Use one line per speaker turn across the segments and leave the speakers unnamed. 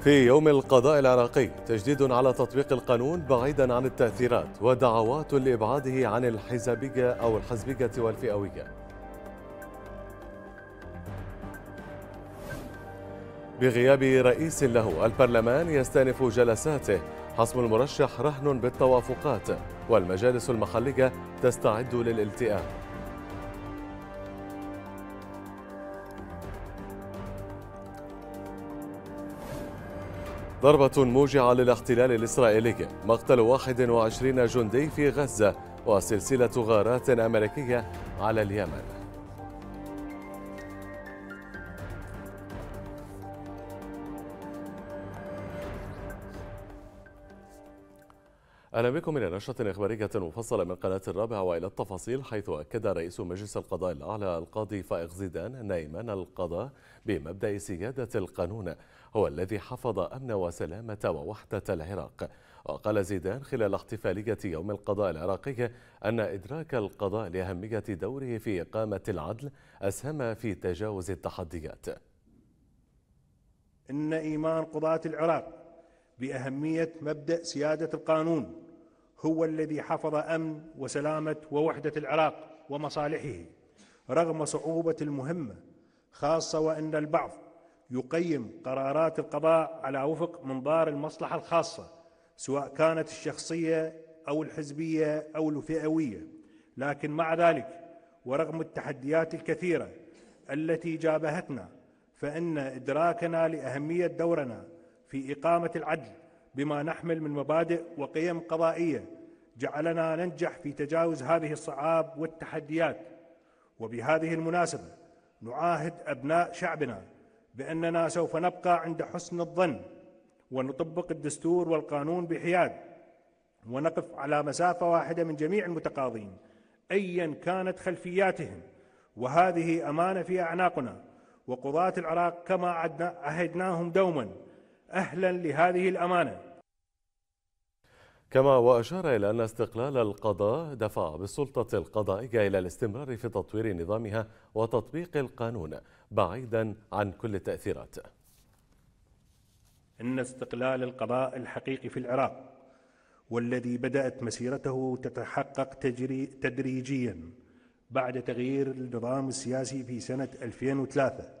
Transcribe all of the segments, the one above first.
في يوم القضاء العراقي تجديد على تطبيق القانون بعيدا عن التأثيرات ودعوات لإبعاده عن الحزبية أو الحزبية والفئوية بغياب رئيس له البرلمان يستأنف جلساته حسم المرشح رهن بالتوافقات والمجالس المحلية تستعد للالتئام ضربة موجعة للاحتلال الإسرائيلي مقتل 21 جندي في غزة وسلسلة غارات أمريكية على اليمن أهلا بكم إلى نشرة إخبارية مفصلة من قناة الرابعة وإلى التفاصيل حيث أكد رئيس مجلس القضاء الأعلى القاضي فائق زيدان نايمان القضاء بمبدأ سيادة القانون هو الذي حفظ أمن وسلامة ووحدة العراق وقال زيدان خلال احتفالية يوم القضاء العراقي أن إدراك القضاء لأهمية دوره في إقامة العدل أسهم في تجاوز التحديات
إن إيمان قضاة العراق باهميه مبدا سياده القانون هو الذي حفظ امن وسلامه ووحده العراق ومصالحه رغم صعوبه المهمه خاصه وان البعض يقيم قرارات القضاء على وفق منظار المصلحه الخاصه سواء كانت الشخصيه او الحزبيه او الفئويه لكن مع ذلك ورغم التحديات الكثيره التي جابهتنا فان ادراكنا لاهميه دورنا في إقامة العدل بما نحمل من مبادئ وقيم قضائية جعلنا ننجح في تجاوز هذه الصعاب والتحديات وبهذه المناسبة نعاهد أبناء شعبنا بأننا سوف نبقى عند حسن الظن ونطبق الدستور والقانون بحياد ونقف على مسافة واحدة من جميع المتقاضين أيا كانت خلفياتهم وهذه أمانة في أعناقنا وقضاة العراق كما عهدناهم دوما أهلا لهذه الأمانة
كما وأشار إلى أن استقلال القضاء دفع بالسلطة القضائية إلى الاستمرار في تطوير نظامها وتطبيق القانون بعيدا عن كل التأثيرات
إن استقلال القضاء الحقيقي في العراق والذي بدأت مسيرته تتحقق تجري تدريجيا بعد تغيير النظام السياسي في سنة 2003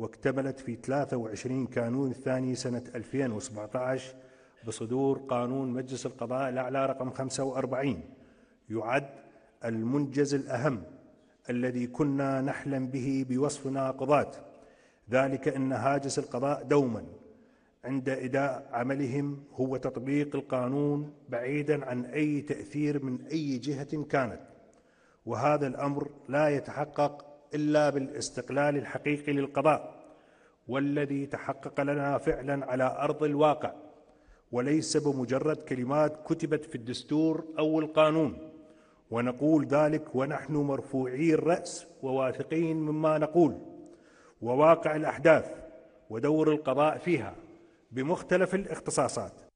واكتملت في 23 كانون الثاني سنة 2017 بصدور قانون مجلس القضاء الأعلى رقم 45 يعد المنجز الأهم الذي كنا نحلم به بوصفنا قضاة ذلك أن هاجس القضاء دوما عند إداء عملهم هو تطبيق القانون بعيدا عن أي تأثير من أي جهة كانت وهذا الأمر لا يتحقق إلا بالاستقلال الحقيقي للقضاء والذي تحقق لنا فعلا على أرض الواقع وليس بمجرد كلمات كتبت في الدستور أو القانون ونقول ذلك ونحن مرفوعي الرأس وواثقين مما نقول وواقع الأحداث ودور القضاء فيها بمختلف الاختصاصات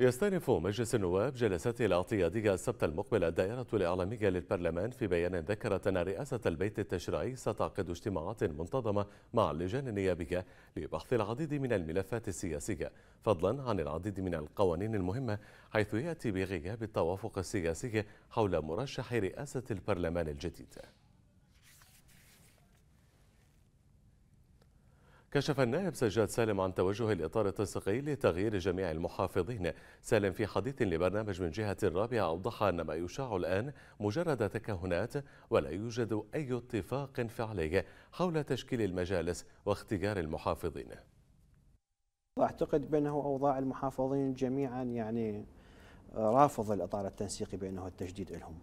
يستأنف مجلس النواب جلسته الاعتيادية السبت المقبل الدائرة الإعلامية للبرلمان في بيان ذكرت أن رئاسة البيت التشريعي ستعقد اجتماعات منتظمة مع اللجان النيابية لبحث العديد من الملفات السياسية فضلا عن العديد من القوانين المهمة حيث يأتي بغياب التوافق السياسي حول مرشح رئاسة البرلمان الجديد كشف النائب سجاد سالم عن توجه الإطار التنسيقي لتغيير جميع المحافظين سالم في حديث لبرنامج من جهة رابعة أوضح أن ما يشاع الآن مجرد تكهنات ولا يوجد أي اتفاق فعلي حول تشكيل المجالس واختيار المحافظين
أعتقد بأنه أوضاع المحافظين جميعا يعني آه، رافض
الإطار التنسيقي بأنه التجديد لهم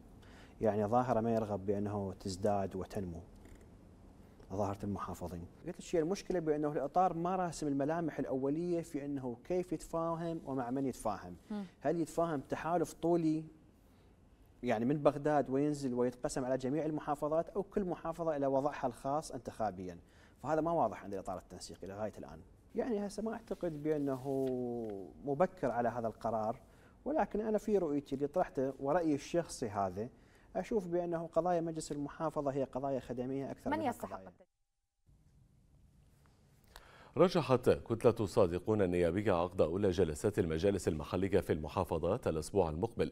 يعني ظاهرة ما يرغب بأنه تزداد وتنمو ظاهره المحافظين.
قلت لك المشكله بانه الاطار ما راسم الملامح الاوليه في انه كيف يتفاهم ومع من يتفاهم. هل يتفاهم تحالف طولي يعني من بغداد وينزل ويتقسم على جميع المحافظات او كل محافظه الى وضعها الخاص انتخابيا. فهذا ما واضح عند الاطار التنسيقي لغايه الان. يعني هسه ما اعتقد بانه مبكر على هذا القرار ولكن انا في رؤيتي اللي طرحته ورايي الشخصي هذا أشوف بأنه قضايا مجلس المحافظة هي قضايا خدمية أكثر من يستحق
رجحت كتلة صادقون النيابية عقد أولى جلسات المجالس المحلية في المحافظات الأسبوع المقبل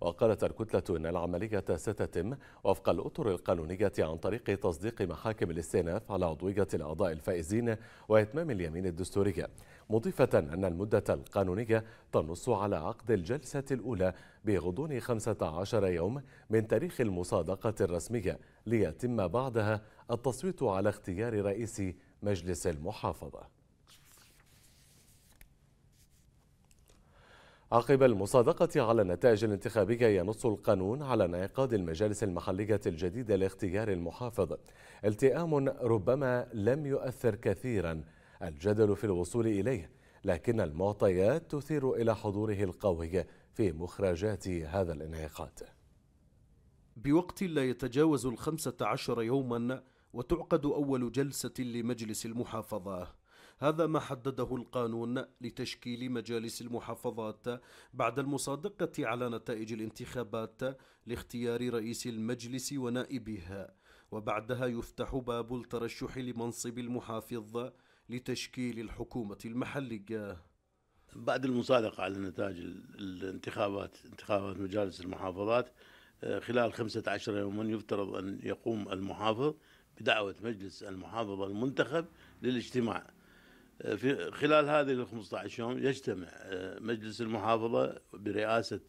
وقالت الكتلة أن العملية ستتم وفق الأطر القانونية عن طريق تصديق محاكم الاستئناف على عضوية الأعضاء الفائزين وإتمام اليمين الدستورية مضيفة أن المدة القانونية تنص على عقد الجلسة الأولى بغضون 15 يوم من تاريخ المصادقة الرسمية ليتم بعدها التصويت على اختيار رئيس مجلس المحافظة عقب المصادقة على النتائج الانتخابية ينص القانون على انعقاد المجالس المحلية الجديدة لاختيار المحافظ التئام ربما لم يؤثر كثيرا الجدل في الوصول إليه لكن المعطيات تثير إلى حضوره القوي في مخرجات هذا الانعقاد
بوقت لا يتجاوز الخمسة عشر يوما وتعقد أول جلسة لمجلس المحافظة هذا ما حدده القانون لتشكيل مجالس المحافظات بعد المصادقة على نتائج الانتخابات لاختيار رئيس المجلس ونائبها وبعدها يفتح باب الترشح لمنصب المحافظ لتشكيل الحكومة المحلية بعد المصادقة على نتائج الانتخابات انتخابات مجالس المحافظات آه، خلال 15 يوما يفترض أن يقوم المحافظ بدعوة مجلس المحافظة المنتخب للاجتماع آه، في خلال هذه ال 15 يوم يجتمع آه، مجلس المحافظة برئاسة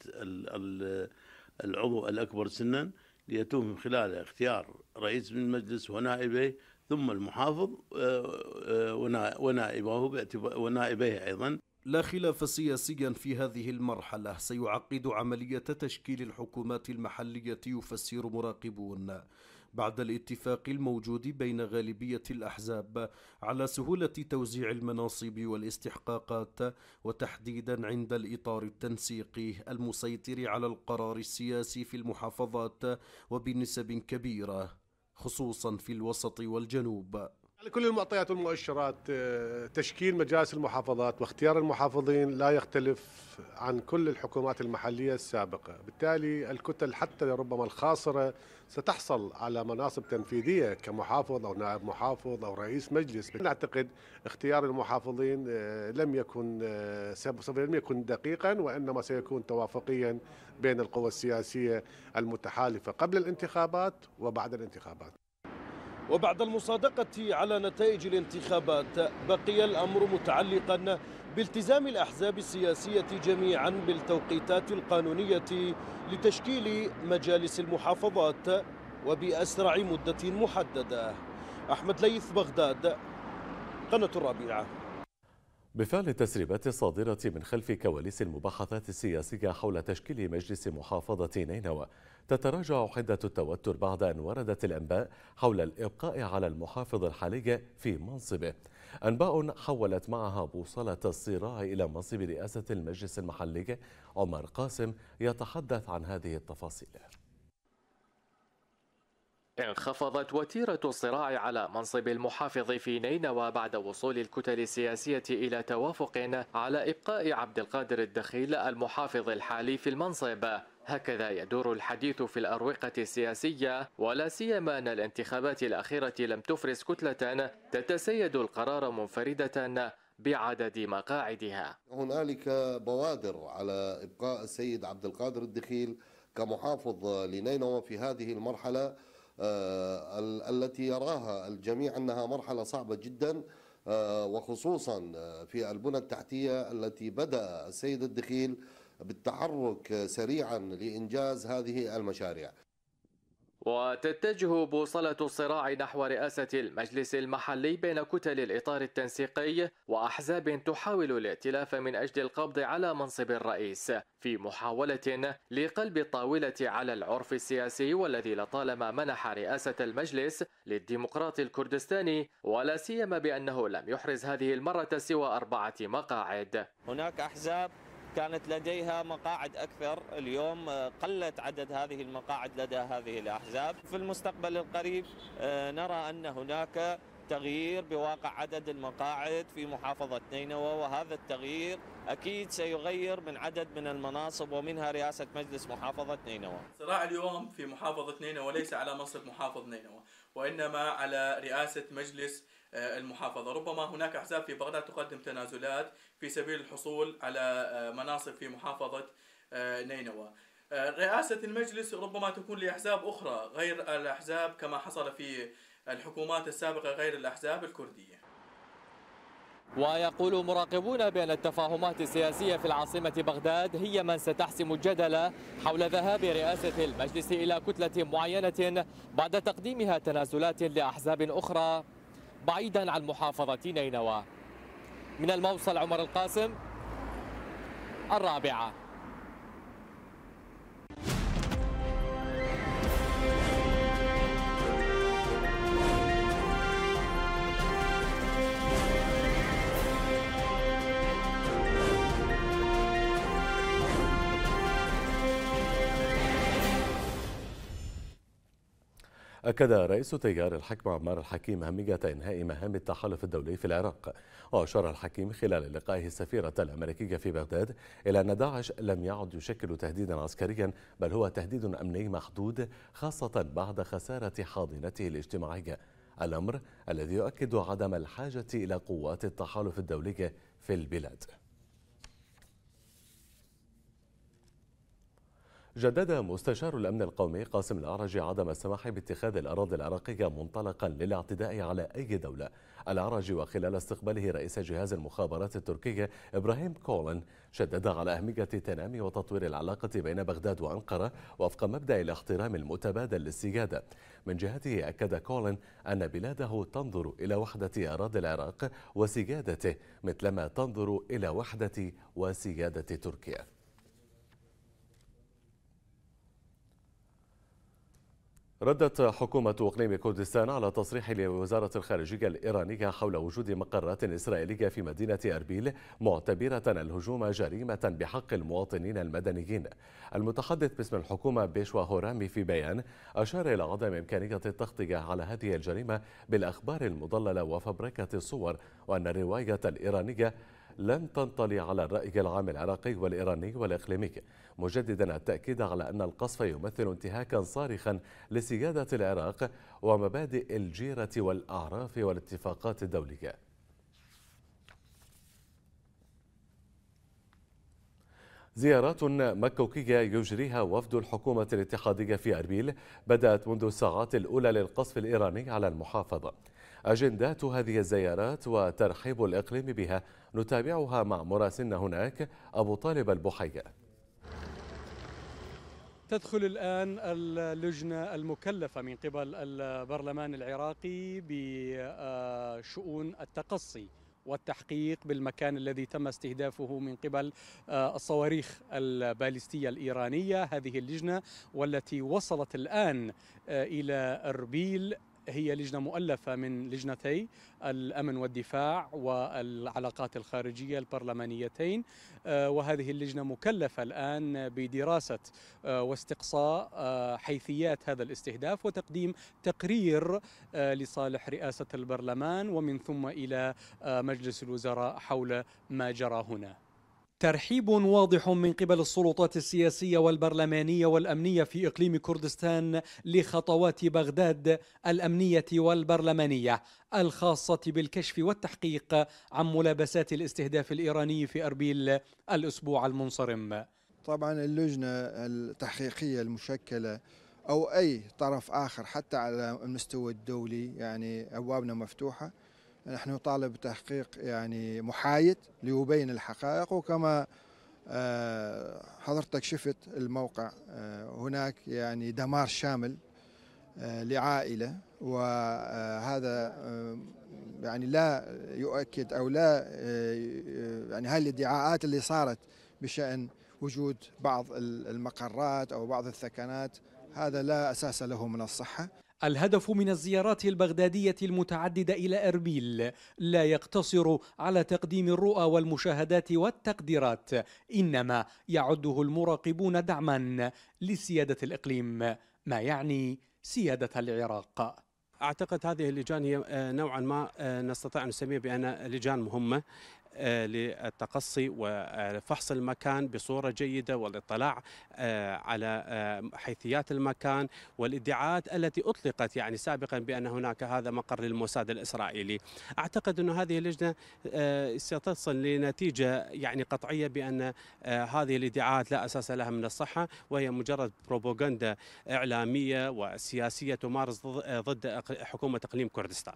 العضو الأكبر سنا ليتم من خلاله اختيار رئيس من المجلس ونائبيه ثم المحافظ آه، آه، ونائبه ونائبيه أيضا لا خلاف سياسيا في هذه المرحلة سيعقد عملية تشكيل الحكومات المحلية يفسر مراقبون بعد الاتفاق الموجود بين غالبية الأحزاب على سهولة توزيع المناصب والاستحقاقات وتحديدا عند الإطار التنسيقي المسيطر على القرار السياسي في المحافظات وبنسب كبيرة خصوصا في الوسط والجنوب
كل المعطيات والمؤشرات آه، تشكيل مجالس المحافظات واختيار المحافظين لا يختلف عن كل الحكومات المحلية السابقة بالتالي الكتل حتى ربما الخاصرة ستحصل على مناصب تنفيذية كمحافظ أو نائب محافظ أو رئيس مجلس نعتقد اختيار المحافظين آه، لم يكن آه، لم يكن دقيقا وإنما سيكون توافقيا بين القوى السياسية المتحالفة قبل الانتخابات وبعد الانتخابات
وبعد المصادقة على نتائج الانتخابات بقي الأمر متعلقا بالتزام الأحزاب السياسية جميعا بالتوقيتات القانونية لتشكيل مجالس المحافظات وبأسرع مدة محددة أحمد ليث بغداد قناة الرابعة
بفعل التسريبات الصادرة من خلف كواليس المباحثات السياسية حول تشكيل مجلس محافظة نينوى تتراجع حدة التوتر بعد أن وردت الأنباء حول الإبقاء على المحافظ الحالي في منصبه أنباء حولت معها بوصلة الصراع إلى منصب رئاسة المجلس المحلي عمر قاسم يتحدث عن هذه التفاصيل
انخفضت وتيرة الصراع على منصب المحافظ في نينوى بعد وصول الكتل السياسية إلى توافق على إبقاء عبد القادر الدخيل المحافظ الحالي في المنصب هكذا يدور الحديث في الأروقة السياسية ولا سيما أن الانتخابات الأخيرة لم تفرز كتلة تتسيد القرار منفردة بعدد مقاعدها
هنالك بوادر على إبقاء السيد عبد القادر الدخيل كمحافظ لنينوى في هذه المرحلة آه، التي يراها الجميع أنها مرحلة صعبة جدا آه، وخصوصا في البنى التحتية التي بدأ السيد الدخيل بالتحرك سريعا لإنجاز هذه المشاريع
وتتجه بوصلة الصراع نحو رئاسة المجلس المحلي بين كتل الإطار التنسيقي وأحزاب تحاول الائتلاف من أجل القبض على منصب الرئيس في محاولة لقلب الطاولة على العرف السياسي والذي لطالما منح رئاسة المجلس للديمقراطي الكردستاني ولا سيما بأنه لم يحرز هذه المرة سوى أربعة مقاعد
هناك أحزاب كانت لديها مقاعد أكثر اليوم آه، قلت عدد هذه المقاعد لدى هذه الأحزاب في المستقبل القريب آه، نرى أن هناك تغيير بواقع عدد المقاعد في محافظة نينوى وهذا التغيير أكيد سيغير من عدد من المناصب ومنها رئاسة مجلس محافظة نينوى
صراع اليوم في محافظة نينوى ليس على منصب محافظ نينوى وإنما على رئاسة مجلس آه، المحافظة ربما هناك أحزاب في بغداد تقدم تنازلات في سبيل الحصول على آه، مناصب في محافظة آه، نينوى رئاسة المجلس ربما تكون لأحزاب أخرى غير الأحزاب كما حصل في الحكومات السابقة غير الأحزاب الكردية
ويقول مراقبون بأن التفاهمات السياسية في العاصمة بغداد هي من ستحسم الجدل حول ذهاب رئاسة المجلس إلى كتلة معينة بعد تقديمها تنازلات لأحزاب أخرى بعيدا عن محافظة نينوى من الموصل عمر القاسم الرابعة
أكد رئيس تيار الحكم عمار الحكيم أهمية إنهاء مهام التحالف الدولي في العراق وأشار الحكيم خلال لقائه السفيرة الأمريكية في بغداد إلى أن داعش لم يعد يشكل تهديدا عسكريا بل هو تهديد أمني محدود خاصة بعد خسارة حاضنته الاجتماعية الأمر الذي يؤكد عدم الحاجة إلى قوات التحالف الدولي في البلاد جدد مستشار الأمن القومي قاسم الأعرج عدم السماح باتخاذ الأراضي العراقية منطلقا للاعتداء على أي دولة الأعرج وخلال استقباله رئيس جهاز المخابرات التركية إبراهيم كولن شدد على أهمية تنامي وتطوير العلاقة بين بغداد وأنقرة وفق مبدأ الاحترام المتبادل للسيادة من جهته أكد كولن أن بلاده تنظر إلى وحدة أراضي العراق وسيادته مثلما تنظر إلى وحدة وسيادة تركيا ردت حكومة إقليم كردستان على تصريح لوزارة الخارجية الإيرانية حول وجود مقرات إسرائيلية في مدينة أربيل معتبرة الهجوم جريمة بحق المواطنين المدنيين. المتحدث باسم الحكومة بيشوا هورامي في بيان أشار إلى عدم إمكانية التغطية على هذه الجريمة بالأخبار المضللة وفبركة الصور وأن الرواية الإيرانية لن تنطلي على الرأي العام العراقي والإيراني والإقليمي مجددا التأكيد على أن القصف يمثل انتهاكا صارخا لسيادة العراق ومبادئ الجيرة والأعراف والاتفاقات الدولية زيارات مكوكية يجريها وفد الحكومة الاتحادية في أربيل بدأت منذ الساعات الأولى للقصف الإيراني على المحافظة أجندات هذه الزيارات وترحيب الإقليم بها نتابعها مع مراسلنا هناك أبو طالب البحية
تدخل الآن اللجنة المكلفة من قبل البرلمان العراقي بشؤون التقصي والتحقيق بالمكان الذي تم استهدافه من قبل الصواريخ البالستية الإيرانية هذه اللجنة والتي وصلت الآن إلى أربيل هي لجنه مؤلفه من لجنتي الامن والدفاع والعلاقات الخارجيه البرلمانيتين آه، وهذه اللجنه مكلفه الان بدراسه آه، واستقصاء آه، حيثيات هذا الاستهداف وتقديم تقرير لصالح رئاسه البرلمان ومن ثم الى مجلس الوزراء حول ما جرى هنا ترحيب واضح من قبل السلطات السياسية والبرلمانية والأمنية في إقليم كردستان لخطوات بغداد الأمنية والبرلمانية الخاصة بالكشف والتحقيق عن ملابسات الاستهداف الإيراني في أربيل الأسبوع المنصرم
طبعا اللجنة التحقيقية المشكلة أو أي طرف آخر حتى على المستوى الدولي يعني أبوابنا مفتوحة نحن نطالب بتحقيق يعني محايد ليبين الحقائق وكما آه، حضرتك شفت الموقع آه، هناك يعني دمار شامل آه، لعائلة وهذا يعني لا يؤكد أو لا يعني الادعاءات اللي صارت بشأن وجود بعض المقرات أو بعض الثكنات هذا لا أساس له من الصحة
الهدف من الزيارات البغدادية المتعددة إلى أربيل لا يقتصر على تقديم الرؤى والمشاهدات والتقديرات إنما يعده المراقبون دعما لسيادة الإقليم ما يعني سيادة العراق
أعتقد هذه اللجان هي آه، نوعا ما آه، نستطيع أن نسميها بأن لجان مهمة آه، للتقصي وفحص المكان بصورة جيدة والاطلاع آه، على آه، حيثيات المكان والادعاءات التي أطلقت يعني سابقا بأن هناك هذا مقر للموساد الإسرائيلي أعتقد أن هذه اللجنة ستصل لنتيجة يعني قطعية بأن هذه الادعاءات لا أساس لها من الصحة وهي مجرد بروبوغندا إعلامية وسياسية تمارس ضد حكومة إقليم كردستان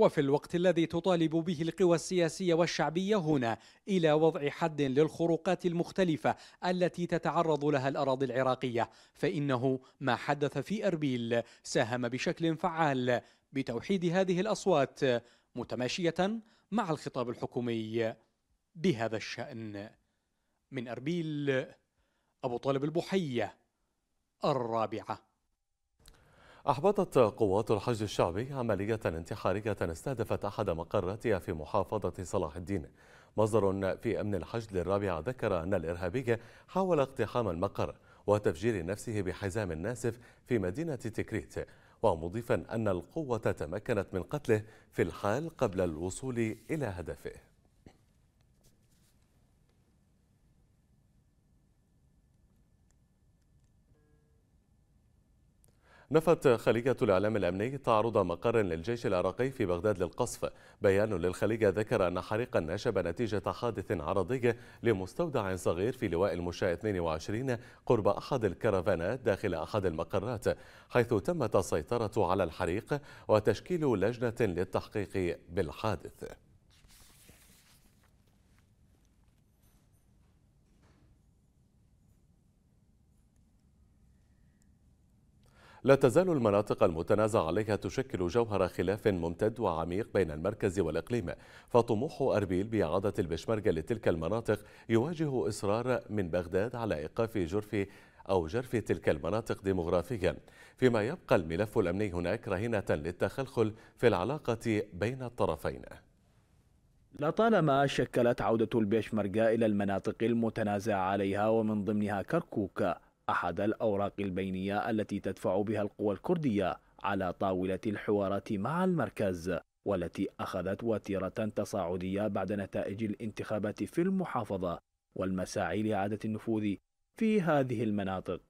وفي الوقت الذي تطالب به القوى السياسية والشعبية هنا إلى وضع حد للخروقات المختلفة التي تتعرض لها الأراضي العراقية فإنه ما حدث في أربيل ساهم بشكل فعال بتوحيد هذه الأصوات متماشية مع الخطاب الحكومي بهذا الشأن من أربيل أبو طالب البحية الرابعة
أحبطت قوات الحشد الشعبي عملية انتحارية استهدفت أحد مقراتها في محافظة صلاح الدين مصدر في أمن الحشد للرابعة ذكر أن الإرهابي حاول اقتحام المقر وتفجير نفسه بحزام ناسف في مدينة تكريت ومضيفا أن القوة تمكنت من قتله في الحال قبل الوصول إلى هدفه نفت خليجة الإعلام الأمني تعرض مقر للجيش العراقي في بغداد للقصف بيان للخليجة ذكر أن حريقا نشب نتيجة حادث عرضي لمستودع صغير في لواء المشاة 22 قرب أحد الكرفانات داخل أحد المقرات حيث تمت السيطرة على الحريق وتشكيل لجنة للتحقيق بالحادث لا تزال المناطق المتنازع عليها تشكل جوهر خلاف ممتد وعميق بين المركز والإقليم فطموح أربيل بإعادة البشمركة لتلك المناطق يواجه إصرار من بغداد على إيقاف جرف أو جرف تلك المناطق ديمغرافيا فيما يبقى الملف الأمني هناك رهينة للتخلخل في العلاقة بين الطرفين
لطالما شكلت عودة البشمركة إلى المناطق المتنازع عليها ومن ضمنها كركوك أحد الأوراق البينية التي تدفع بها القوى الكردية على طاولة الحوارات مع المركز والتي أخذت وتيرة تصاعدية بعد نتائج الانتخابات في المحافظة والمساعي لإعادة النفوذ في هذه المناطق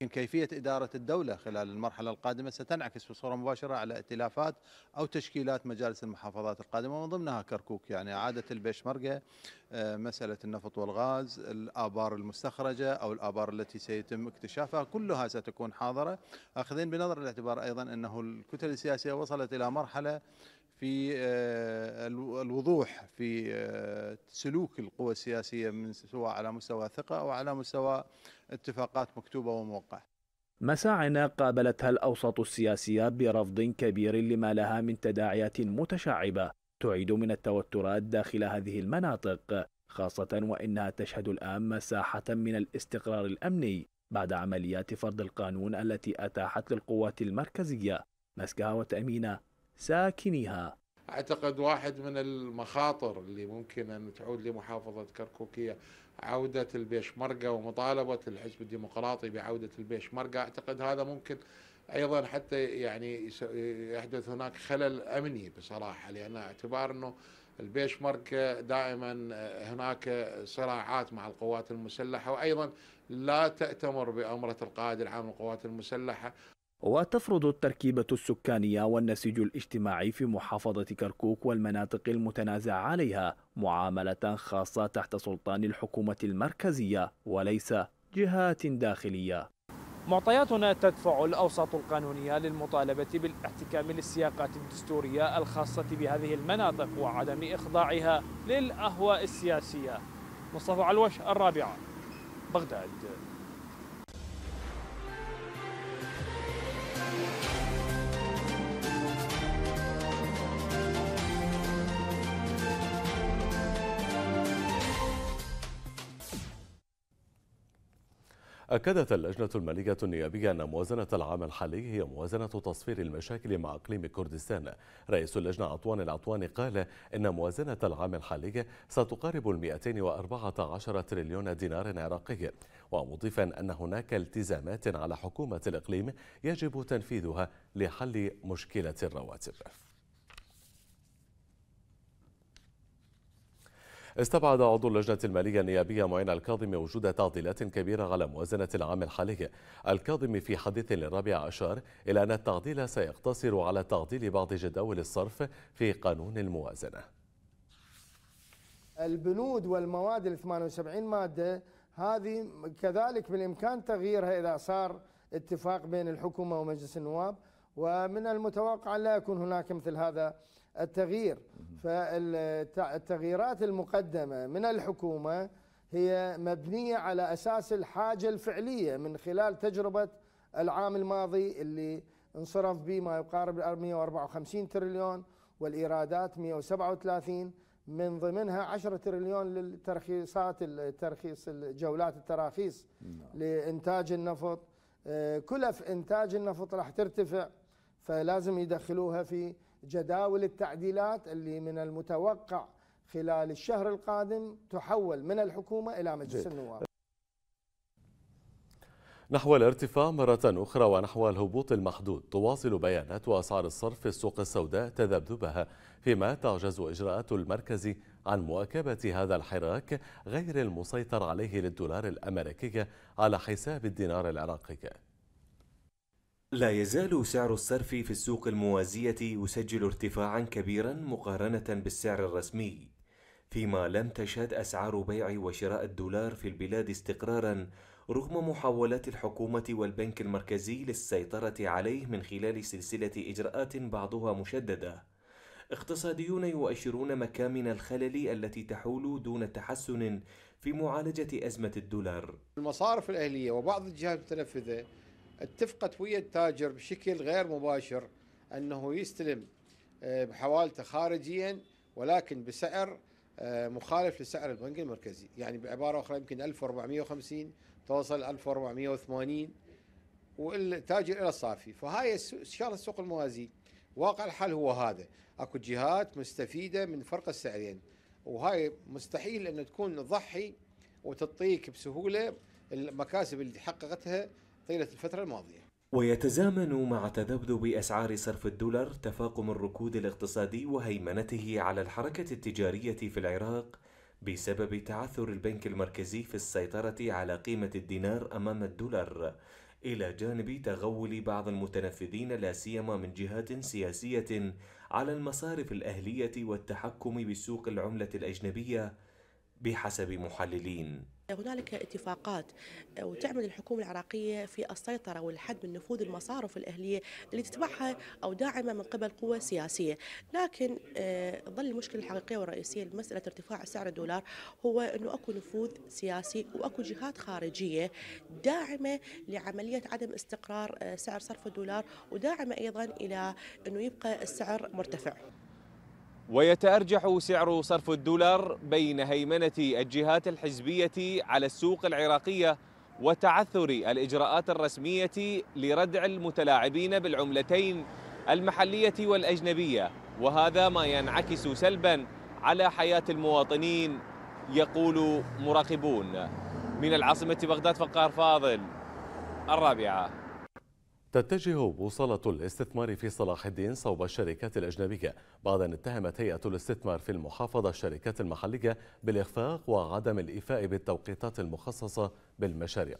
كيفية إدارة الدولة خلال المرحلة القادمة ستنعكس بصورة مباشرة على ائتلافات أو تشكيلات مجالس المحافظات القادمة ومن ضمنها كركوك يعني عادة البشمركة آه، مسألة النفط والغاز الآبار المستخرجة أو الآبار التي سيتم اكتشافها كلها ستكون حاضرة أخذين بنظر الاعتبار أيضا أنه الكتل السياسية وصلت إلى مرحلة في آه، الوضوح في آه، سلوك القوى السياسية من سواء على مستوى ثقة أو على مستوى اتفاقات مكتوبة وموقعة
مساعنا قابلتها الأوساط السياسية برفض كبير لما لها من تداعيات متشعبة تعيد من التوترات داخل هذه المناطق خاصة وإنها تشهد الآن مساحة من الاستقرار الأمني بعد عمليات فرض القانون التي أتاحت للقوات المركزية مسكها وتأمينها ساكنيها
اعتقد واحد من المخاطر اللي ممكن ان تعود لمحافظه كركوكيه عوده البيشمركه ومطالبه الحزب الديمقراطي بعوده البيشمركه اعتقد هذا ممكن ايضا حتى يعني يحدث هناك خلل امني بصراحه لان اعتبار انه البيشمركه دائما هناك صراعات مع القوات المسلحه وايضا لا تأتمر بأمرة القائد العام للقوات المسلحة
وتفرض التركيبة السكانية والنسيج الاجتماعي في محافظة كركوك والمناطق المتنازع عليها معاملة خاصة تحت سلطان الحكومة المركزية وليس جهات داخلية معطياتنا تدفع الأوساط القانونية للمطالبة بالاحتكام للسياقات الدستورية الخاصة بهذه المناطق وعدم إخضاعها للأهواء السياسية مصطفى علوش الرابعة بغداد
أكدت اللجنة المالية النيابية أن موازنة العام الحالي هي موازنة تصفير المشاكل مع إقليم كردستان رئيس اللجنة عطوان العطوان قال إن موازنة العام الحالي ستقارب ال 214 تريليون دينار عراقي ومضيفا أن هناك التزامات على حكومة الإقليم يجب تنفيذها لحل مشكلة الرواتب استبعد عضو اللجنة المالية النيابية معين الكاظمي وجود تعديلات كبيرة على موازنة العام الحالي الكاظمي في حديث للرابع عشر إلى أن التعديل سيقتصر على تعديل بعض جداول الصرف في قانون الموازنة
البنود والمواد ال 78 مادة هذه كذلك بالإمكان تغييرها إذا صار اتفاق بين الحكومة ومجلس النواب ومن المتوقع لا يكون هناك مثل هذا التغيير فالتغييرات المقدمة من الحكومة هي مبنية على أساس الحاجة الفعلية من خلال تجربة العام الماضي اللي انصرف به ما يقارب 154 تريليون والإيرادات 137 من ضمنها 10 تريليون للترخيصات الترخيص الجولات التراخيص نعم. لإنتاج النفط آه، كلف إنتاج النفط راح ترتفع فلازم يدخلوها في جداول التعديلات اللي من المتوقع خلال الشهر القادم تحول من الحكومة إلى مجلس النواب
نحو الارتفاع مرة أخرى ونحو الهبوط المحدود تواصل بيانات وأسعار الصرف في السوق السوداء تذبذبها فيما تعجز إجراءات المركز عن مواكبة هذا الحراك غير المسيطر عليه للدولار الأمريكي على حساب الدينار العراقي
لا يزال سعر الصرف في السوق الموازية يسجل ارتفاعا كبيرا مقارنة بالسعر الرسمي، فيما لم تشهد أسعار بيع وشراء الدولار في البلاد استقرارا رغم محاولات الحكومة والبنك المركزي للسيطرة عليه من خلال سلسلة إجراءات بعضها مشددة. اقتصاديون يؤشرون مكامن الخلل التي تحول دون تحسن في معالجة أزمة الدولار. المصارف الأهلية وبعض الجهات
المتنفذة اتفقت ويا التاجر بشكل غير مباشر انه يستلم آه، بحوالته خارجيا ولكن بسعر آه، مخالف لسعر البنك المركزي يعني بعبارة أخرى يمكن 1450 توصل 1480 والتاجر إلى الصافي فهاي شغلة السوق الموازي واقع الحال هو هذا اكو جهات مستفيدة من فرق السعرين وهاي مستحيل أن تكون تضحي وتعطيك بسهولة المكاسب اللي حققتها طيلة الفترة الماضية
ويتزامن مع تذبذب أسعار صرف الدولار تفاقم الركود الاقتصادي وهيمنته على الحركة التجارية في العراق بسبب تعثر البنك المركزي في السيطرة على قيمة الدينار أمام الدولار إلى جانب تغول بعض المتنفذين لا سيما من جهات سياسية على المصارف الأهلية والتحكم بسوق العملة الأجنبية بحسب محللين
هنالك اتفاقات آه، وتعمل الحكومة العراقية في السيطرة والحد من نفوذ المصارف الأهلية اللي تتبعها أو داعمة من قبل قوى سياسية لكن آه، ظل المشكلة الحقيقية والرئيسية لمسألة ارتفاع سعر الدولار هو أنه أكو نفوذ سياسي وأكو جهات خارجية داعمة لعملية عدم استقرار آه، سعر صرف الدولار وداعمة أيضا إلى أنه يبقى السعر مرتفع
ويتأرجح سعر صرف الدولار بين هيمنة الجهات الحزبية على السوق العراقية وتعثر الإجراءات الرسمية لردع المتلاعبين بالعملتين المحلية والأجنبية وهذا ما ينعكس سلبا على حياة المواطنين يقول مراقبون من العاصمة بغداد فقار فاضل
الرابعة
تتجه بوصلة الاستثمار في صلاح الدين صوب الشركات الأجنبية بعد أن اتهمت هيئة الاستثمار في المحافظة الشركات المحلية بالإخفاق وعدم الإيفاء بالتوقيتات المخصصة بالمشاريع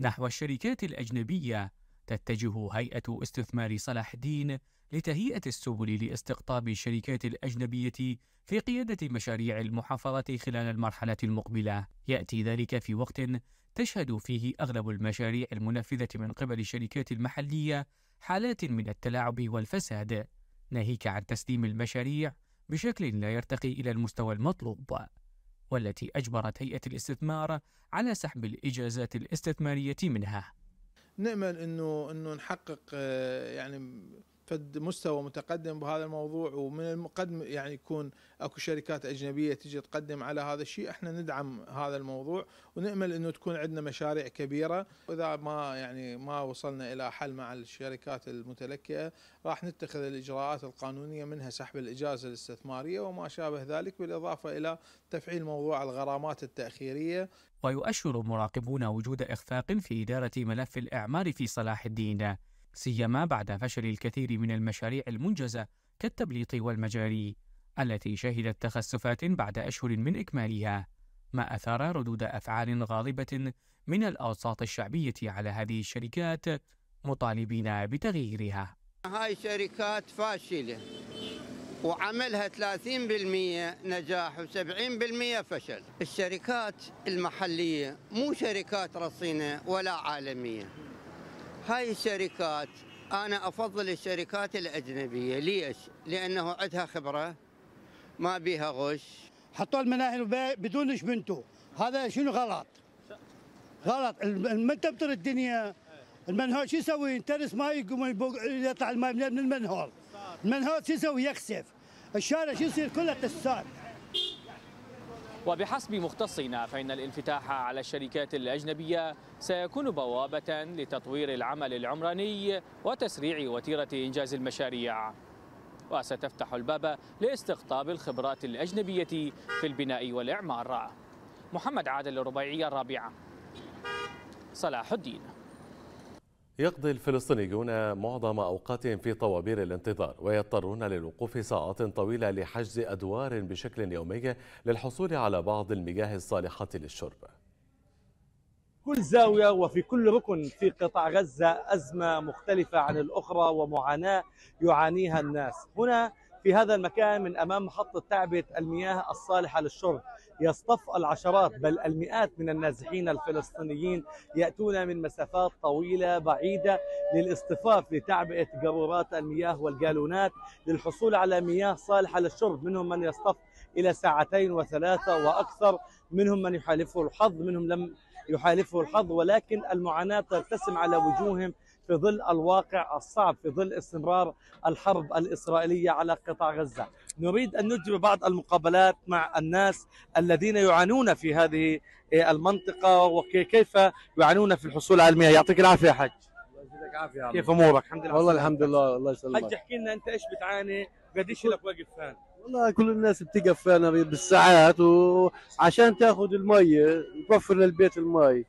نحو الشركات الأجنبية تتجه هيئة استثمار صلاح الدين لتهيئة السبل لاستقطاب الشركات الأجنبية في قيادة مشاريع المحافظة خلال المرحلة المقبلة، يأتي ذلك في وقت تشهد فيه أغلب المشاريع المنفذة من قبل الشركات المحلية حالات من التلاعب والفساد، ناهيك عن تسليم المشاريع بشكل لا يرتقي إلى المستوى المطلوب، والتي أجبرت هيئة الاستثمار على سحب الإجازات الاستثمارية منها.
نأمل أنه أنه نحقق آه، يعني فد مستوى متقدم بهذا الموضوع ومن المقدم يعني يكون اكو شركات اجنبيه تجي تقدم على هذا الشيء احنا ندعم هذا الموضوع ونامل انه تكون عندنا مشاريع كبيره واذا ما يعني ما وصلنا الى حل مع الشركات المتلكئه راح نتخذ الاجراءات القانونيه منها سحب الاجازه الاستثماريه وما شابه ذلك بالاضافه الى تفعيل موضوع الغرامات التاخيريه
ويؤشر مراقبون وجود اخفاق في اداره ملف الاعمار في صلاح الدين سيما بعد فشل الكثير من المشاريع المنجزة كالتبليط والمجاري التي شهدت تخسفات بعد أشهر من إكمالها ما أثار ردود أفعال غاضبة من الأوساط الشعبية على هذه الشركات مطالبين بتغييرها
هاي شركات فاشلة وعملها 30% نجاح و70% فشل الشركات المحلية مو شركات رصينة ولا عالمية هاي الشركات أنا أفضل الشركات الأجنبية ليش؟ لأنه عندها خبرة ما بيها غش حطوا المناهل بدون بنتو هذا شنو غلط غلط المن الدنيا المنهول شو يسوي ينترس ما يقوم يطلع الماء من
المنهول المنهول شو يسوي يكسف الشارع شو يصير كله تسال
وبحسب مختصين فإن الانفتاح على الشركات الأجنبية سيكون بوابة لتطوير العمل العمراني وتسريع وتيرة إنجاز المشاريع وستفتح الباب لاستقطاب الخبرات الأجنبية في البناء والإعمار محمد عادل الربيعي الرابعة صلاح الدين
يقضي الفلسطينيون معظم أوقاتهم في طوابير الانتظار ويضطرون للوقوف ساعات طويلة لحجز أدوار بشكل يومي للحصول على بعض المياه الصالحة للشرب كل
زاوية وفي كل ركن في قطاع غزة أزمة مختلفة عن الأخرى ومعاناة يعانيها الناس هنا في هذا المكان من أمام محطة تعبئة المياه الصالحة للشرب يصطف العشرات بل المئات من النازحين الفلسطينيين يأتون من مسافات طويلة بعيدة للاصطفاف لتعبئة جرورات المياه والجالونات للحصول على مياه صالحة للشرب منهم من يصطف إلى ساعتين وثلاثة وأكثر منهم من يحالفه الحظ منهم لم يحالفه الحظ ولكن المعاناة ترتسم على وجوههم في ظل الواقع الصعب في ظل استمرار الحرب الإسرائيلية على قطاع غزة نريد أن نجري بعض المقابلات مع الناس الذين يعانون في هذه المنطقة وكيف يعانون في الحصول على المياه يعطيك العافية يا حاج عافية كيف امورك؟ الحمد لله والله الحمد لله الله يسلمك حج احكي لنا انت ايش بتعاني؟ قديش لك واقف فان؟
والله كل الناس بتقف فانا بالساعات وعشان تاخذ المي توفر للبيت المي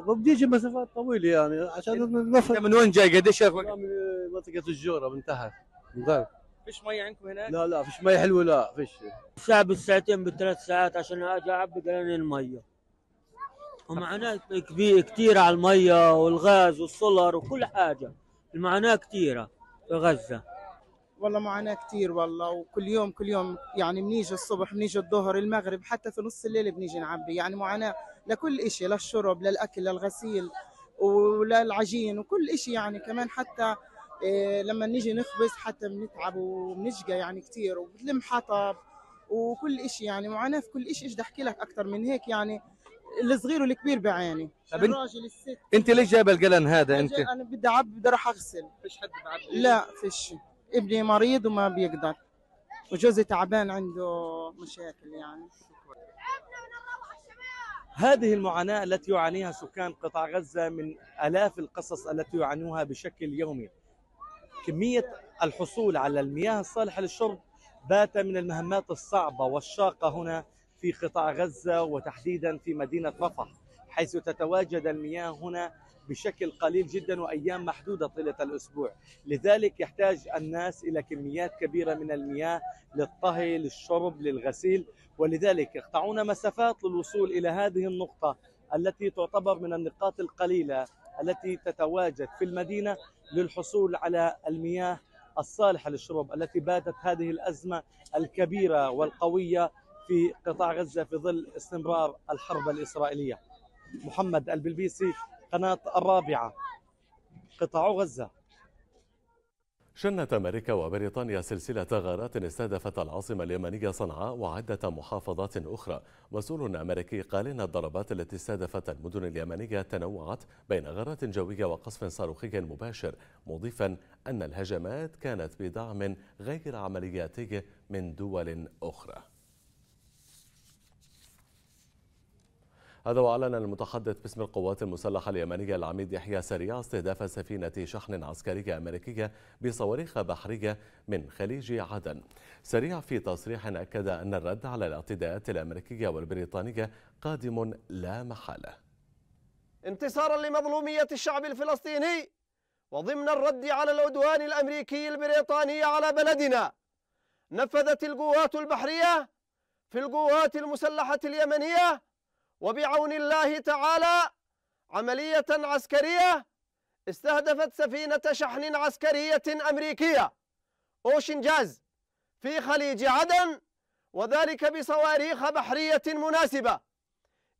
بيجي مسافات طويله يعني عشان إيه، نفهم من وين جاي قديش يا اخوي؟ من منطقه الجوره من تحت من غير فيش مي عندكم هناك؟ لا لا فيش مي حلوه لا فيش ساعه بالساعتين بالثلاث ساعات عشان اجي اعبي قليل الميه ومعناه كبير كثير على الميه والغاز والسولر وكل حاجه المعاناه كثيره في غزه
والله معاناة كثير والله وكل يوم كل يوم يعني بنيجي الصبح بنيجي الظهر المغرب حتى في نص الليل بنيجي نعبي يعني معاناة لكل شيء للشرب للاكل للغسيل وللعجين وكل شيء يعني كمان حتى آه، لما نيجي نخبز حتى بنتعب وبنشقى يعني كثير وبتلم حطب وكل شيء يعني معاناه في كل شيء ايش بدي احكي لك اكثر من هيك يعني الصغير والكبير بعيني الراجل الست انت
ليش جايبه القلن هذا انت انا
بدي اعبي بدي اروح اغسل فيش حد بعبي لا فيش ابني مريض وما بيقدر وجوزي تعبان عنده مشاكل يعني هذه المعاناة التي
يعانيها سكان قطاع غزة من آلاف القصص التي يعانوها بشكل يومي كمية الحصول على المياه الصالحة للشرب بات من المهمات الصعبة والشاقة هنا في قطاع غزة وتحديدا في مدينة رفح حيث تتواجد المياه هنا بشكل قليل جدا وايام محدوده طيله الاسبوع، لذلك يحتاج الناس الى كميات كبيره من المياه للطهي، للشرب، للغسيل، ولذلك يقطعون مسافات للوصول الى هذه النقطه التي تعتبر من النقاط القليله التي تتواجد في المدينه للحصول على المياه الصالحه للشرب التي باتت هذه الازمه الكبيره والقويه في قطاع غزه في ظل استمرار الحرب الاسرائيليه. محمد البلبيسي قناة الرابعة قطاع غزة
شنت أمريكا وبريطانيا سلسلة غارات استهدفت العاصمة اليمنية صنعاء وعدة محافظات أخرى مسؤول أمريكي قال إن الضربات التي استهدفت المدن اليمنية تنوعت بين غارات جوية وقصف صاروخي مباشر مضيفا أن الهجمات كانت بدعم غير عملياتي من دول أخرى هذا وأعلن المتحدث باسم القوات المسلحة اليمنية العميد يحيى سريع استهداف سفينة شحن عسكرية أمريكية بصواريخ بحرية من خليج عدن سريع في تصريح أكد أن الرد على الاعتداءات الأمريكية والبريطانية قادم لا محالة
انتصارا لمظلومية الشعب الفلسطيني وضمن الرد على العدوان الأمريكي البريطاني على بلدنا نفذت القوات البحرية في القوات المسلحة اليمنية وبعون الله تعالى عملية عسكرية استهدفت سفينة شحن عسكرية أمريكية أوشن جاز في خليج عدن وذلك بصواريخ بحرية مناسبة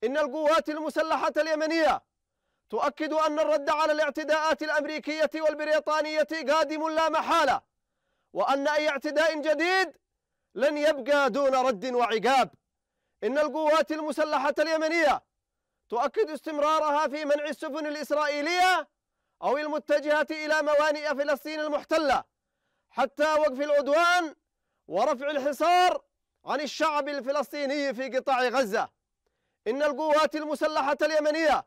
إن القوات المسلحة اليمنية تؤكد أن الرد على الاعتداءات الأمريكية والبريطانية قادم لا محالة وأن أي اعتداء جديد لن يبقى دون رد وعقاب إن القوات المسلحة اليمنية تؤكد استمرارها في منع السفن الإسرائيلية أو المتجهة إلى موانئ فلسطين المحتلة حتى وقف العدوان ورفع الحصار عن الشعب الفلسطيني في قطاع غزة إن القوات المسلحة اليمنية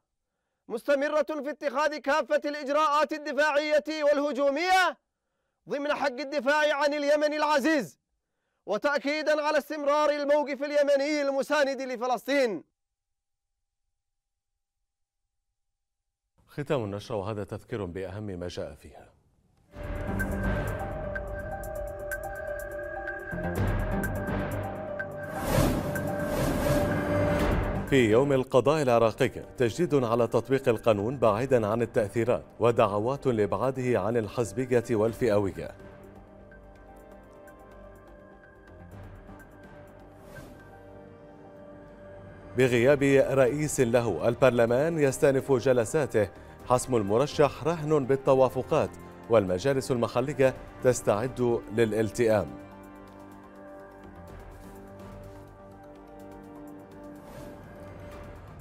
مستمرة في اتخاذ كافة الإجراءات الدفاعية والهجومية ضمن حق الدفاع عن اليمن العزيز وتأكيدا على استمرار الموقف اليمني المساند لفلسطين
ختام النشرة وهذا تذكير بأهم ما جاء فيها في يوم القضاء العراقي تجديد على تطبيق القانون بعيدا عن التأثيرات ودعوات لإبعاده عن الحزبية والفئوية بغياب رئيس له البرلمان يستأنف جلساته حسم المرشح رهن بالتوافقات والمجالس المحلية تستعد للالتئام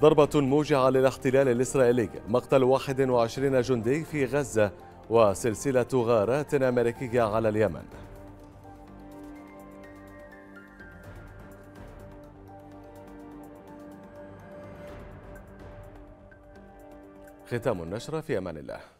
ضربة موجعة للاحتلال الإسرائيلي مقتل 21 جندي في غزة وسلسلة غارات أمريكية على اليمن ختام النشرة في أمان الله